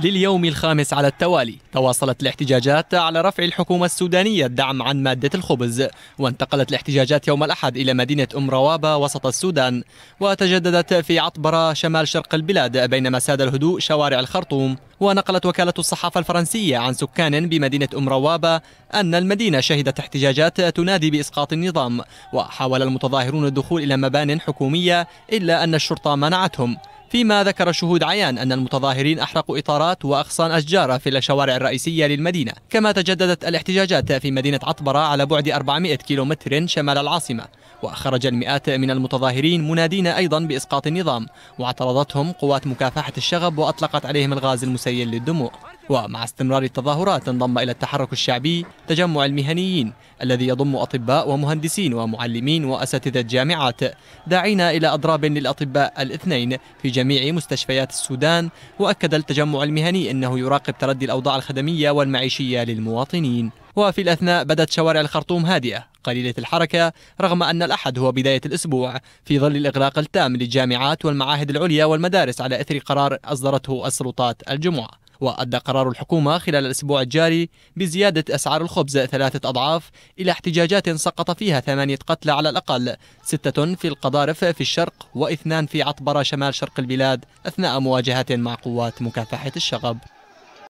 لليوم الخامس على التوالي تواصلت الاحتجاجات على رفع الحكومة السودانية الدعم عن مادة الخبز وانتقلت الاحتجاجات يوم الأحد إلى مدينة أم روابة وسط السودان وتجددت في عطبرة شمال شرق البلاد بينما ساد الهدوء شوارع الخرطوم ونقلت وكالة الصحافة الفرنسية عن سكان بمدينة أم روابة أن المدينة شهدت احتجاجات تنادي بإسقاط النظام وحاول المتظاهرون الدخول إلى مبان حكومية إلا أن الشرطة منعتهم فيما ذكر شهود عيان أن المتظاهرين أحرقوا إطارات وأغصان أشجار في الشوارع الرئيسية للمدينة كما تجددت الاحتجاجات في مدينة عطبرة على بعد 400 كيلومتر شمال العاصمة وأخرج المئات من المتظاهرين منادين أيضا بإسقاط النظام واعترضتهم قوات مكافحة الشغب وأطلقت عليهم الغاز المسيل للدموع ومع استمرار التظاهرات انضم إلى التحرك الشعبي تجمع المهنيين الذي يضم أطباء ومهندسين ومعلمين وأساتذة جامعات داعين إلى أضراب للأطباء الاثنين في جميع مستشفيات السودان وأكد التجمع المهني أنه يراقب تردي الأوضاع الخدمية والمعيشية للمواطنين وفي الأثناء بدت شوارع الخرطوم هادئة قليلة الحركة رغم أن الأحد هو بداية الأسبوع في ظل الإغلاق التام للجامعات والمعاهد العليا والمدارس على إثر قرار أصدرته السلطات الجمعة وأدى قرار الحكومة خلال الأسبوع الجاري بزيادة أسعار الخبز ثلاثة أضعاف إلى احتجاجات سقط فيها ثمانية قتلى على الأقل ستة في القضارف في الشرق واثنان في عطبرة شمال شرق البلاد أثناء مواجهة مع قوات مكافحة الشغب